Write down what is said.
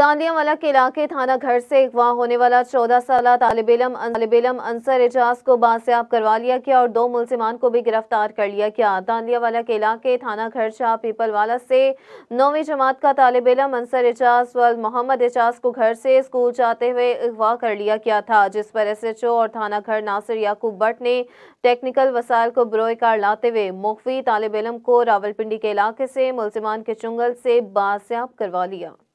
वाला के इलाके थाना घर से अगवा होने वाला चौदह साल तालब इलम अंसर एजाज को बासियाब करवा लिया गया और दो मुलजमान को भी गिरफ्तार कर लिया गया वाला के इलाके थाना घर शाह पीपलवाला से नौवीं जमात का तालब इलम अंसर एजाज वल मोहम्मद एजाज को घर से स्कूल जाते हुए अगवा कर लिया गया था जिस पर एस एच ओ और थाना घर नासिर याकूब भट्ट ने टेक्निकल वसायल को बरोकार लाते हुए मुखवी तालब इलम को रावलपिंडी के इलाके से मुलजमान के चुंगल से बासियाब करवा लिया